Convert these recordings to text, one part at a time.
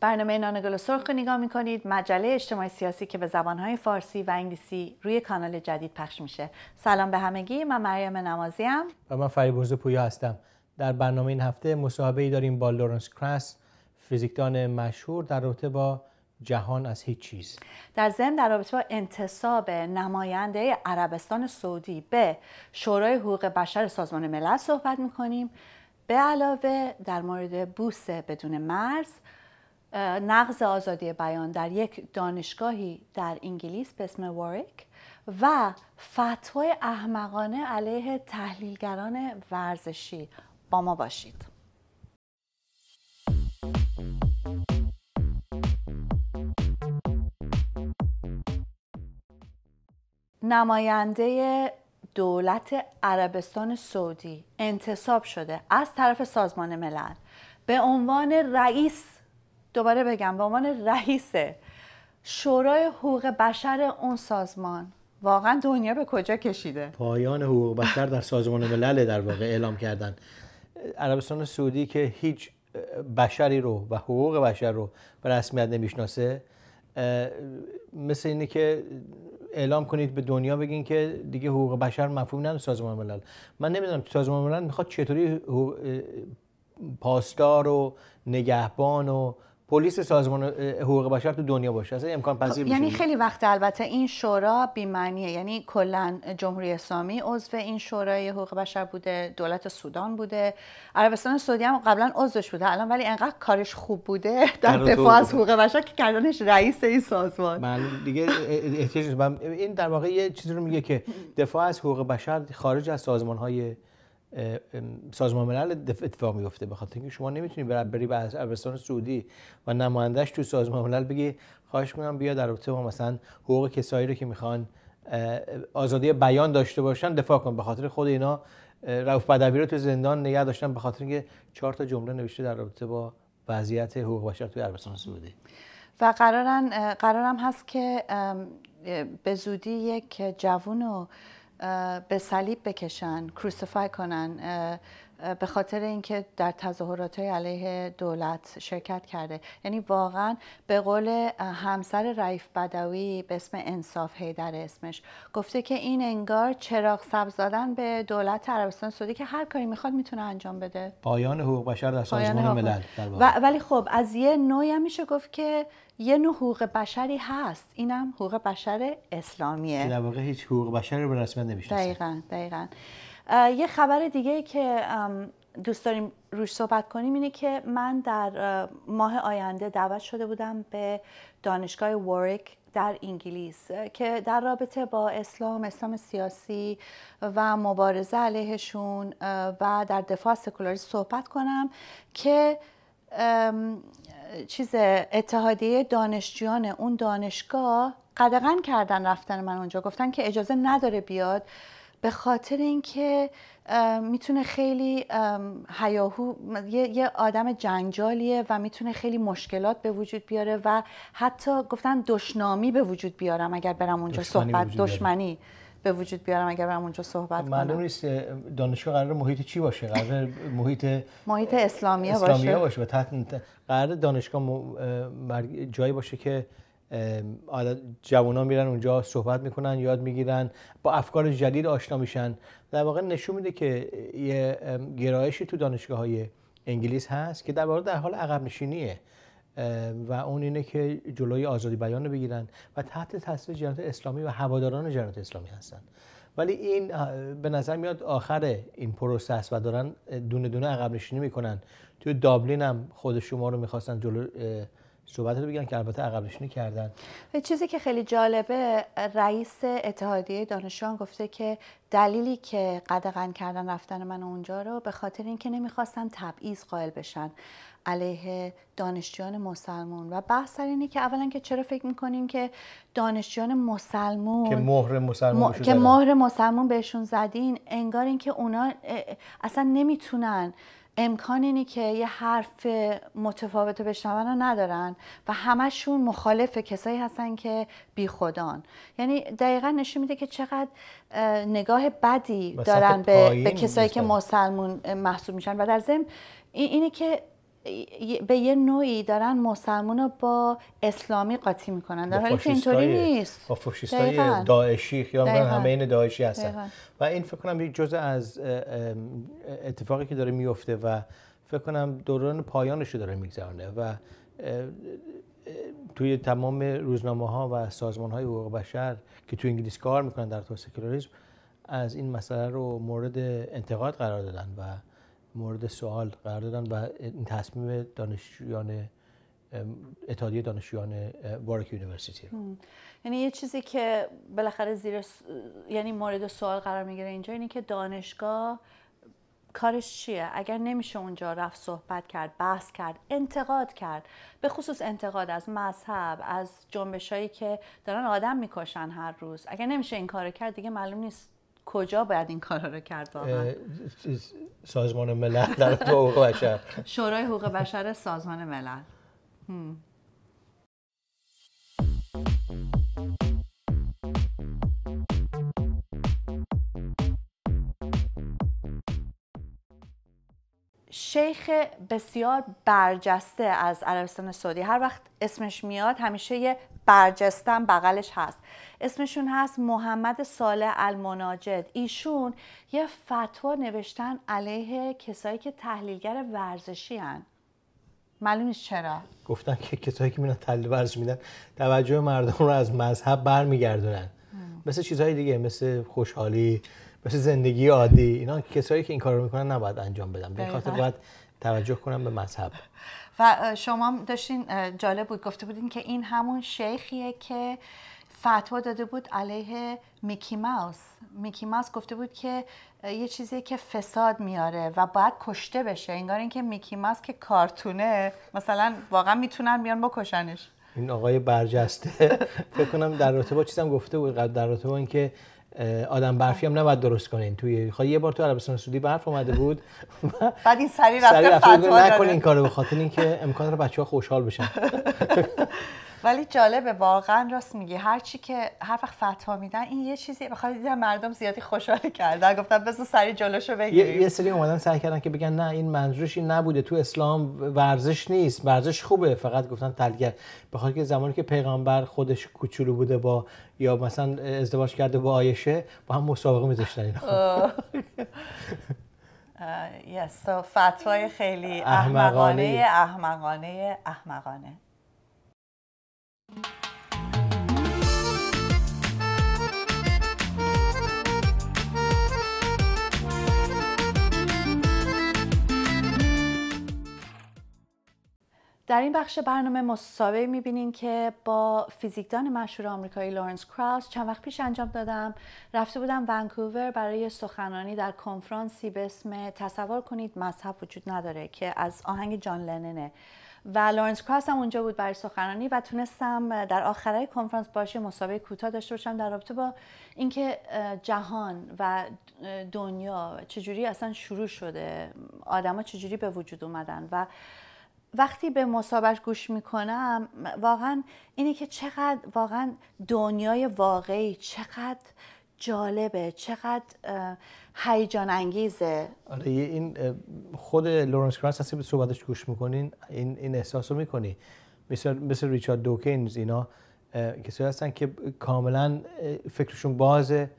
برنامه نانگل سرخ رو نگاه میکنید مجله اجتماعی سیاسی که به زبانهای فارسی و انگلیسی روی کانال جدید پخش میشه سلام به همگی من مریم نمازی هم. و من فریبرز پویا هستم در برنامه این هفته مصاحبه ای داریم با لورنس کراس فیزیکدان مشهور در رابطه با جهان از هیچ چیز در ضمن در رابطه با انتصاب نماینده عربستان سعودی به شورای حقوق بشر سازمان ملل صحبت میکنیم به علاوه در مورد بوس بدون مرز نقض آزادی بیان در یک دانشگاهی در انگلیس به اسم واریک و فتوای احمقانه علیه تحلیلگران ورزشی با ما باشید نماینده دولت عربستان سعودی انتصاب شده از طرف سازمان ملل به عنوان رئیس دوباره بگم به عنوان رئیس شورای حقوق بشر اون سازمان واقعا دنیا به کجا کشیده پایان حقوق بشر در سازمان ملل در واقع اعلام کردن عربستان سعودی که هیچ بشری رو و حقوق بشر رو به رسمیت نمیشناسه مثل اینه که اعلام کنید به دنیا بگین که دیگه حقوق بشر مفهوم نداره سازمان ملل من نمیدونم سازمان ملل میخواد چطوری پاسدار و نگهبان و پلیس سازمان حقوق بشر تو دنیا باشه اصلا امکان خب، پذیر یعنی خیلی وقت البته این شورا معنیه یعنی کلا جمهوری اسلامی عضو این شورای حقوق بشر بوده دولت سودان بوده عربستان سعودی هم قبلا عضوش بوده الان ولی انقدر کارش خوب بوده در دفاع از حقوق بشر که کردنش رئیس این سازمان من دیگه احتیاج این در واقع یه چیزی رو میگه که دفاع از حقوق بشر خارج از سازمان سازمان ملل اتفاق میفته به اینکه شما نمیتونی بری به عربستان سعودی و نمایندش تو سازمان ملل بگی خواهش میکنم بیا در رابطه با مثلا حقوق کسایی رو که میخوان آزادی بیان داشته باشن دفاع کن به خاطر خود اینا رؤوف بدوی رو تو زندان نگه داشتن به خاطر اینکه چهار تا جمله نوشته در رابطه با وضعیت حقوق بشر توی عربستان سعودی و قرارن قرارم هست که به زودی یک جوون به صلیب بکشن کروسیفای کنن به خاطر اینکه در تظاهرات های علیه دولت شرکت کرده یعنی واقعا به قول همسر رایف بدوی به اسم انصاف هیدر اسمش گفته که این انگار چراغ سبز دادن به دولت عربستان سعودی که هر کاری میخواد میتونه انجام بده پایان حقوق بشر در سازمان ملل ولی خب از یه نوعی هم میشه گفت که یه نوع حقوق بشری هست اینم حقوق بشر اسلامیه در واقع هیچ حقوق بشری به رسمیت نمیشناسه دقیقاً دقیقاً یه خبر دیگه که دوست داریم روش صحبت کنیم اینه که من در ماه آینده دعوت شده بودم به دانشگاه وارک در انگلیس که در رابطه با اسلام، اسلام سیاسی و مبارزه علیهشون و در دفاع سکولاریسم صحبت کنم که چیز اتحادیه دانشجویان اون دانشگاه قدغن کردن رفتن من اونجا گفتن که اجازه نداره بیاد به خاطر اینکه میتونه خیلی هیاهو یه آدم جنجالیه و میتونه خیلی مشکلات به وجود بیاره و حتی گفتن دشنامی به وجود بیارم اگر برم اونجا دشمنی صحبت دشمنی به وجود بیارم اگر برم اونجا صحبت کنم معلوم نیست دانشگاه قرار محیط چی باشه قرار محیط محیط اسلامیه, باشه اسلامیه باشه و تحت قرار دانشگاه جایی باشه که حالا ها میرن اونجا صحبت میکنن یاد میگیرن با افکار جدید آشنا میشن در واقع نشون میده که یه گرایشی تو دانشگاه های انگلیس هست که در واقع در حال عقب نشینیه و اون اینه که جلوی آزادی بیان رو بگیرن و تحت تاثیر جنات اسلامی و هواداران جنات اسلامی هستن ولی این به نظر میاد آخر این پروسه است و دارن دونه دونه عقب نشینی میکنن توی دابلین هم خود شما رو میخواستن جلو صحبت رو بگن که البته نشینی کردن چیزی که خیلی جالبه رئیس اتحادیه دانشجویان گفته که دلیلی که قدغن کردن رفتن من اونجا رو به خاطر اینکه نمیخواستن تبعیض قائل بشن علیه دانشجویان مسلمون و بحث سر اینه که اولا که چرا فکر میکنیم که دانشجویان مسلمون که مهر مسلمان که مهر مسلمون بهشون زدین انگار اینکه اونا اصلا نمیتونن امکان اینی که یه حرف متفاوت رو بشنون رو ندارن و همشون مخالف کسایی هستن که بیخودان یعنی دقیقا نشون میده که چقدر نگاه بدی دارن به, کسایی که مسلمون محسوب میشن و در ضمن اینه که به یه نوعی دارن مسلمان رو با اسلامی قاطی میکنن در حالی که اینطوری نیست با های داعشی یا همه این داعشی هستن و این فکر کنم یک جزء از اتفاقی که داره میفته و فکر کنم دوران پایانش رو داره میگذرونه و توی تمام روزنامه ها و سازمان های حقوق بشر که توی انگلیس کار میکنن در تو سکولاریسم از این مسئله رو مورد انتقاد قرار دادن و مورد سوال قرار دادن و این تصمیم دانشجویان اتحادیه دانشجویان وارک یونیورسیتی رو یعنی یه چیزی که بالاخره زیر یعنی مورد سوال قرار میگیره اینجا اینه که دانشگاه کارش چیه اگر نمیشه اونجا رفت صحبت کرد بحث کرد انتقاد کرد به خصوص انتقاد از مذهب از جنبش هایی که دارن آدم میکشن هر روز اگر نمیشه این کار کرد دیگه معلوم نیست کجا باید این کارا رو کرد واقعا سازمان ملل در حقوق بشر شورای حقوق بشر سازمان ملل شیخ بسیار برجسته از عربستان سعودی هر وقت اسمش میاد همیشه یه برجستن بغلش هست اسمشون هست محمد صالح المناجد ایشون یه فتوا نوشتن علیه کسایی که تحلیلگر ورزشی هن. معلوم چرا گفتن که کسایی که میرن تحلیل ورزش میدن توجه مردم رو از مذهب برمیگردونن مثل چیزهای دیگه مثل خوشحالی مثل زندگی عادی اینا کسایی که این کار رو میکنن نباید انجام بدن به خاطر باید توجه کنم به مذهب و شما داشتین جالب بود گفته بودین که این همون شیخیه که فتوا داده بود علیه میکی ماوس میکی ماوس گفته بود که یه چیزی که فساد میاره و باید کشته بشه انگار اینکه میکی ماوس که کارتونه مثلا واقعا میتونن بیان بکشنش این آقای برجسته فکر کنم در رابطه با چیزم گفته بود در رابطه با اینکه آدم برفی هم نباید درست کنین توی خواهی خب یه بار تو عربستان سعودی برف اومده بود بعد این سری رفته فتوا نکنین کارو به خاطر اینکه امکان رو بچه‌ها خوشحال بشن ولی جالبه واقعا راست میگی هر چی که هر وقت فتوا میدن این یه چیزی بخواد دیدم مردم زیادی خوشحال کردن گفتن بزن سری جلوشو بگیریم یه, یه سری اومدن سعی کردن که بگن نه این منظورش این نبوده تو اسلام ورزش نیست ورزش خوبه فقط گفتن تلگر بخواد که زمانی که پیغمبر خودش کوچولو بوده با یا مثلا ازدواج کرده با آیشه با هم مسابقه میذاشتن اینا یس فتوای خیلی احمقانه احمقانه, احمقانه. در این بخش برنامه مصاحبه میبینیم که با فیزیکدان مشهور آمریکایی لورنس کراوس چند وقت پیش انجام دادم رفته بودم ونکوور برای سخنرانی در کنفرانسی به اسم تصور کنید مذهب وجود نداره که از آهنگ جان لننه و لارنس کراس هم اونجا بود برای سخنرانی و تونستم در آخره کنفرانس باشه مسابقه کوتاه داشته باشم در رابطه با اینکه جهان و دنیا چجوری اصلا شروع شده آدما چجوری به وجود اومدن و وقتی به مسابقه گوش میکنم واقعا اینه که چقدر واقعا دنیای واقعی چقدر جالبه چقدر هیجان انگیزه آره این خود لورنس کراس هستی به صحبتش گوش میکنین این, این احساس رو میکنی مثل, مثل ریچارد دوکینز اینا کسی هستن که کاملا فکرشون بازه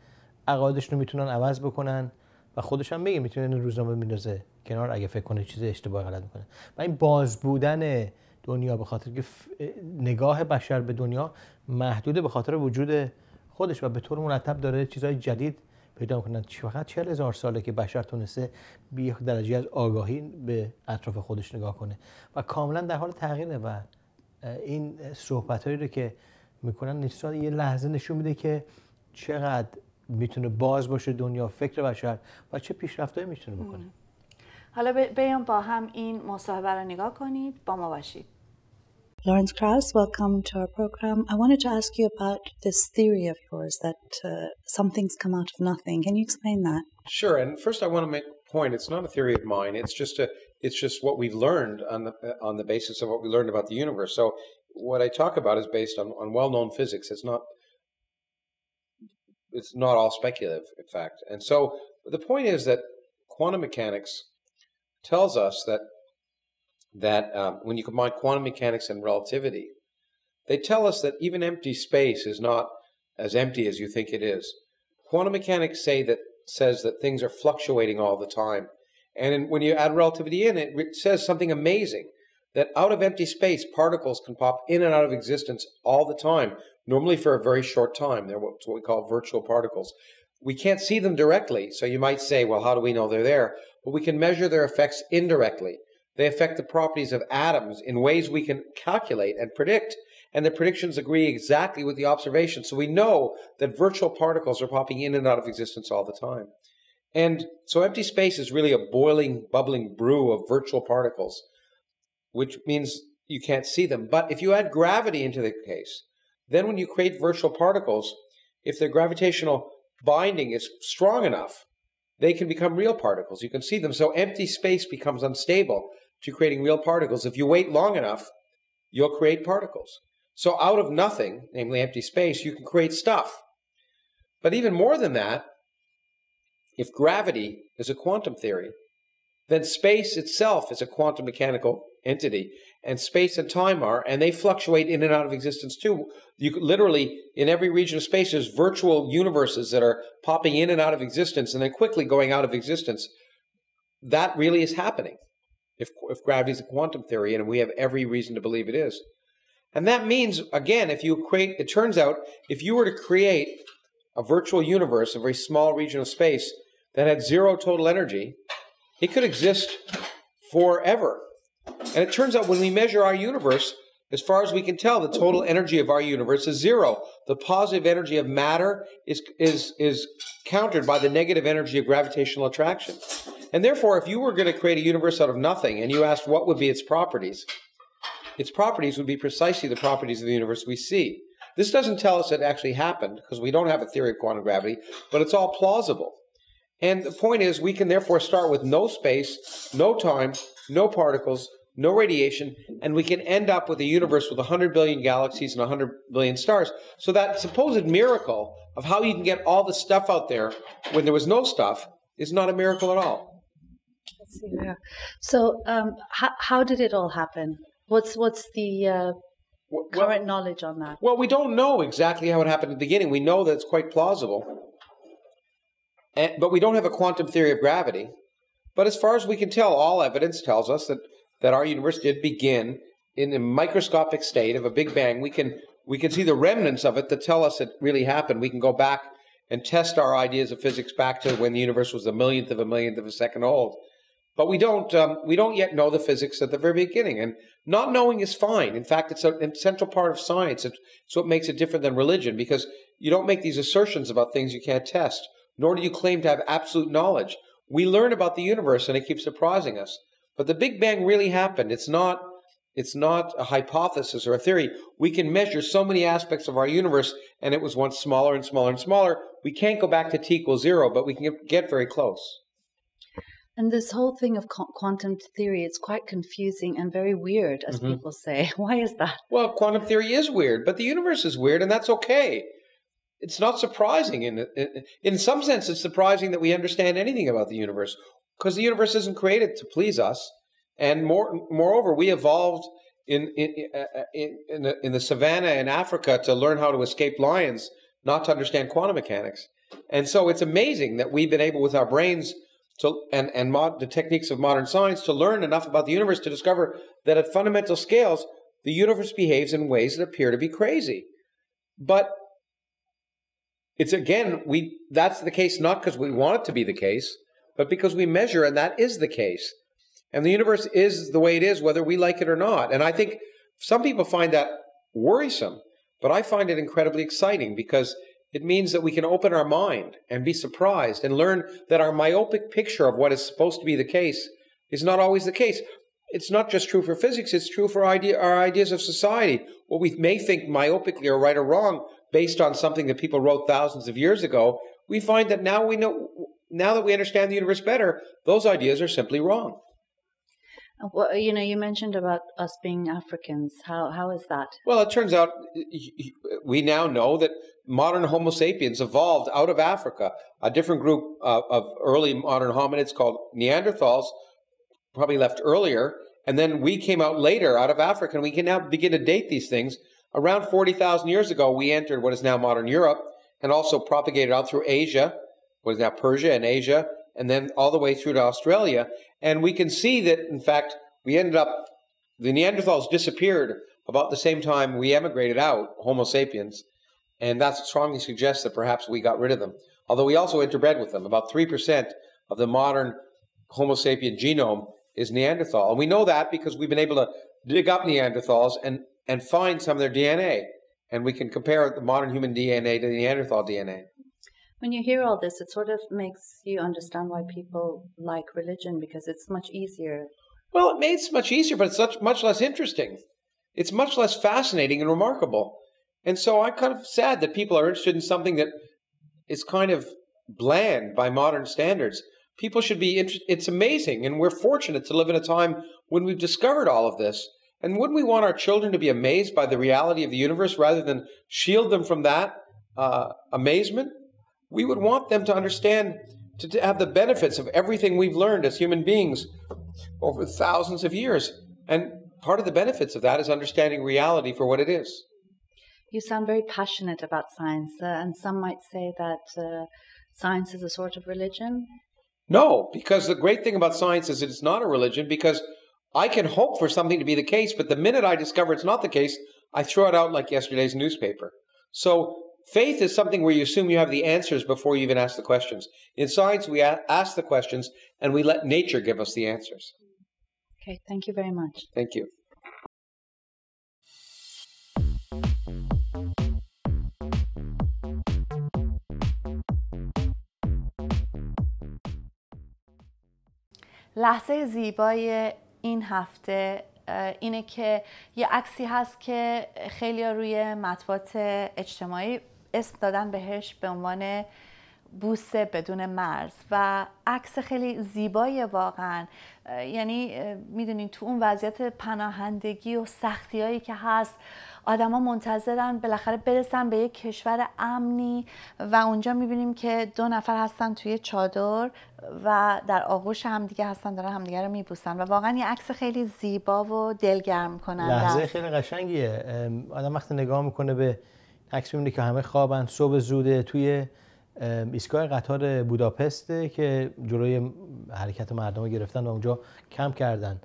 عقایدشون رو میتونن عوض بکنن و خودش هم میگه میتونه این روزنامه میندازه کنار اگه فکر کنه چیز اشتباه غلط میکنه و این باز بودن دنیا به خاطر که نگاه بشر به دنیا محدوده به خاطر وجود خودش و به طور مرتب داره چیزهای جدید پیدا میکنن فقط چهل هزار ساله که بشر تونسته بی درجه از آگاهی به اطراف خودش نگاه کنه و کاملا در حال تغییره و این صحبت هایی رو که میکنن نیستان یه لحظه نشون میده که چقدر میتونه باز باشه دنیا فکر بشر و چه پیشرفتهایی میتونه بکنه حالا بیام با هم این مصاحبه رو نگاه کنید با ما باشید Lawrence Krauss, welcome to our program. I wanted to ask you about this theory of yours that uh, some things come out of nothing. Can you explain that? Sure. And first, I want to make a point. It's not a theory of mine. It's just a. It's just what we've learned on the on the basis of what we learned about the universe. So what I talk about is based on, on well known physics. It's not. It's not all speculative, in fact. And so the point is that quantum mechanics tells us that that um, when you combine quantum mechanics and relativity, they tell us that even empty space is not as empty as you think it is. Quantum mechanics say that says that things are fluctuating all the time, and in, when you add relativity in, it, says something amazing that out of empty space, particles can pop in and out of existence all the time, normally for a very short time. They're what, what we call virtual particles. We can't see them directly, so you might say, well, how do we know they're there? But we can measure their effects indirectly. They affect the properties of atoms in ways we can calculate and predict, and the predictions agree exactly with the observations. So we know that virtual particles are popping in and out of existence all the time. And so empty space is really a boiling, bubbling brew of virtual particles, which means you can't see them. But if you add gravity into the case, then when you create virtual particles, if their gravitational binding is strong enough, they can become real particles. You can see them. So empty space becomes unstable to creating real particles. If you wait long enough, you'll create particles. So out of nothing, namely empty space, you can create stuff. But even more than that, if gravity is a quantum theory, then space itself is a quantum mechanical entity, and space and time are, and they fluctuate in and out of existence too. You literally, in every region of space, there's virtual universes that are popping in and out of existence and then quickly going out of existence. That really is happening if, if gravity is a quantum theory, and we have every reason to believe it is. And that means, again, if you create, it turns out, if you were to create a virtual universe, a very small region of space that had zero total energy, it could exist forever. And it turns out when we measure our universe, as far as we can tell, the total energy of our universe is zero. The positive energy of matter is, is, is countered by the negative energy of gravitational attraction. And therefore, if you were going to create a universe out of nothing and you asked what would be its properties, its properties would be precisely the properties of the universe we see. This doesn't tell us it actually happened because we don't have a theory of quantum gravity, but it's all plausible. And the point is, we can therefore start with no space, no time, no particles, no radiation, and we can end up with a universe with 100 billion galaxies and 100 billion stars. So that supposed miracle of how you can get all the stuff out there when there was no stuff is not a miracle at all. Yeah. So um, how, how did it all happen? What's what's the uh, well, current knowledge on that? Well, we don't know exactly how it happened at the beginning. We know that it's quite plausible, and, but we don't have a quantum theory of gravity. But as far as we can tell, all evidence tells us that that our universe did begin in a microscopic state of a big bang. We can we can see the remnants of it that tell us it really happened. We can go back and test our ideas of physics back to when the universe was a millionth of a millionth of a second old. But we don't um, we don't yet know the physics at the very beginning, and not knowing is fine. In fact, it's a, a central part of science. It's, it's what makes it different than religion because you don't make these assertions about things you can't test, nor do you claim to have absolute knowledge. We learn about the universe, and it keeps surprising us. But the Big Bang really happened. It's not it's not a hypothesis or a theory. We can measure so many aspects of our universe, and it was once smaller and smaller and smaller. We can't go back to t equals zero, but we can get very close. And this whole thing of quantum theory, it's quite confusing and very weird, as mm-hmm. people say. Why is that? Well, quantum theory is weird, but the universe is weird, and that's okay it's not surprising. In, in, some sense, it's surprising that we understand anything about the universe because the universe isn't created to please us. And more, moreover, we evolved in, in, uh, in, in, the, in the savannah in Africa to learn how to escape lions, not to understand quantum mechanics. And so it's amazing that we've been able, with our brains to, and, and mod, the techniques of modern science, to learn enough about the universe to discover that at fundamental scales, the universe behaves in ways that appear to be crazy. But it's again, we that's the case not because we want it to be the case, but because we measure and that is the case. And the universe is the way it is, whether we like it or not. And I think some people find that worrisome, but I find it incredibly exciting because it means that we can open our mind and be surprised and learn that our myopic picture of what is supposed to be the case is not always the case. It's not just true for physics, it's true for idea, our ideas of society. What we may think myopically are right or wrong based on something that people wrote thousands of years ago, we find that now we know now that we understand the universe better, those ideas are simply wrong. Well, you know, you mentioned about us being Africans. How how is that? Well, it turns out we now know that modern Homo sapiens evolved out of Africa. A different group uh, of early modern hominids called Neanderthals probably left earlier, and then we came out later out of Africa, and we can now begin to date these things. Around 40,000 years ago, we entered what is now modern Europe and also propagated out through Asia, what is now Persia and Asia, and then all the way through to Australia. And we can see that, in fact, we ended up, the Neanderthals disappeared about the same time we emigrated out, Homo sapiens, and that strongly suggests that perhaps we got rid of them. Although we also interbred with them. About 3% of the modern Homo sapien genome is Neanderthal. And we know that because we've been able to dig up Neanderthals and and find some of their DNA. And we can compare the modern human DNA to the Neanderthal DNA. When you hear all this, it sort of makes you understand why people like religion because it's much easier. Well, it makes much easier, but it's much much less interesting. It's much less fascinating and remarkable. And so I'm kind of sad that people are interested in something that is kind of bland by modern standards. People should be interested. It's amazing, and we're fortunate to live in a time when we've discovered all of this. And wouldn't we want our children to be amazed by the reality of the universe rather than shield them from that uh, amazement? We would want them to understand, to, to have the benefits of everything we've learned as human beings over thousands of years. And part of the benefits of that is understanding reality for what it is. You sound very passionate about science, uh, and some might say that uh, science is a sort of religion. No, because the great thing about science is it's not a religion because I can hope for something to be the case, but the minute I discover it's not the case, I throw it out like yesterday's newspaper. So faith is something where you assume you have the answers before you even ask the questions. In science, we ask the questions and we let nature give us the answers. Okay, thank you very much. Thank you. لحظه زیبای این هفته اینه که یه عکسی هست که خیلی روی مطبوعات اجتماعی اسم دادن بهش به عنوان بوسه بدون مرز و عکس خیلی زیبایی واقعا یعنی میدونین تو اون وضعیت پناهندگی و سختی هایی که هست آدما منتظرن بالاخره برسن به یک کشور امنی و اونجا میبینیم که دو نفر هستن توی چادر و در آغوش همدیگه هستن دارن همدیگه رو میبوسن و واقعا یه عکس خیلی زیبا و دلگرم کننده لحظه خیلی قشنگیه آدم وقتی نگاه میکنه به عکس میبینه که همه خوابن صبح زوده توی ایستگاه قطار بوداپست که جلوی حرکت مردم رو گرفتن و اونجا کم کردن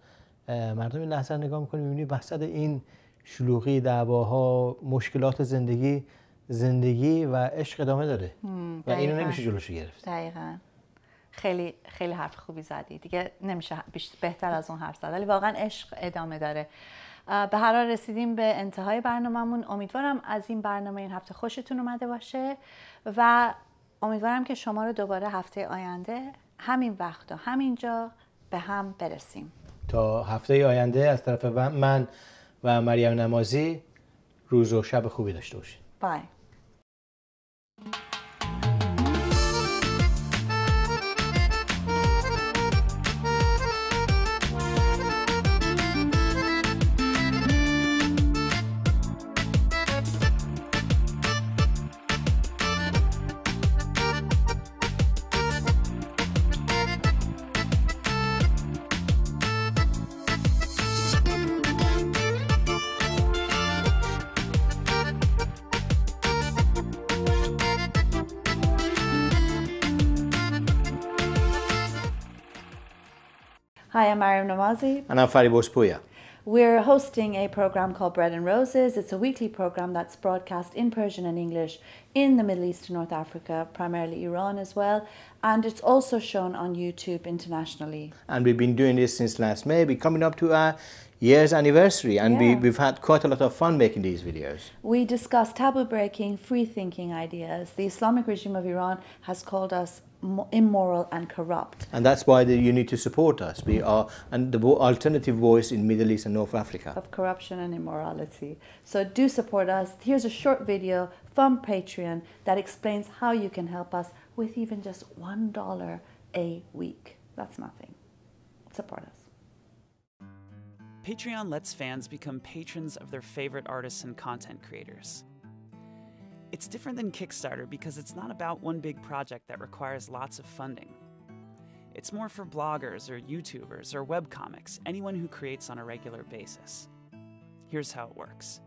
مردم این لحظه نگاه میکنه میبینی وسط این شلوغی دعواها مشکلات زندگی زندگی و عشق ادامه داره و اینو نمیشه جلوشو گرفت دقیقا خیلی خیلی حرف خوبی زدی دیگه نمیشه بهتر از اون حرف زد ولی واقعا عشق ادامه داره به هر حال رسیدیم به انتهای برنامهمون امیدوارم از این برنامه این هفته خوشتون اومده باشه و امیدوارم که شما رو دوباره هفته آینده همین وقت و همینجا به هم برسیم تا هفته آینده از طرف من و مریم نمازی روز و شب خوبی داشته باشید بای Hi, I'm Mariam Namazi. And I'm Fadi Bospuya. We're hosting a program called Bread and Roses. It's a weekly program that's broadcast in Persian and English in the Middle East and North Africa, primarily Iran as well, and it's also shown on YouTube internationally. And we've been doing this since last May. We're coming up to our year's anniversary and yeah. we, we've had quite a lot of fun making these videos. We discuss taboo breaking, free thinking ideas. The Islamic regime of Iran has called us immoral and corrupt. And that's why the, you need to support us. We are and the alternative voice in Middle East and North Africa. Of corruption and immorality. So do support us. Here's a short video from Patreon that explains how you can help us with even just $1 a week. That's nothing. Support us. Patreon lets fans become patrons of their favorite artists and content creators. It's different than Kickstarter because it's not about one big project that requires lots of funding. It's more for bloggers or YouTubers or webcomics, anyone who creates on a regular basis. Here's how it works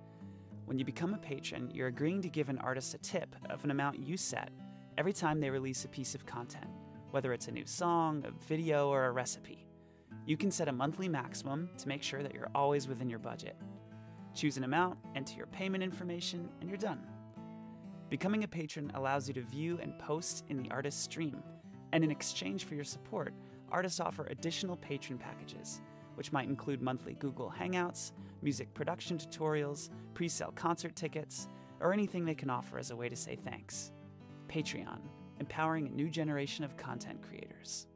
when you become a patron, you're agreeing to give an artist a tip of an amount you set every time they release a piece of content, whether it's a new song, a video, or a recipe. You can set a monthly maximum to make sure that you're always within your budget. Choose an amount, enter your payment information, and you're done. Becoming a patron allows you to view and post in the artist's stream, and in exchange for your support, artists offer additional patron packages, which might include monthly Google Hangouts, music production tutorials, pre sale concert tickets, or anything they can offer as a way to say thanks. Patreon, empowering a new generation of content creators.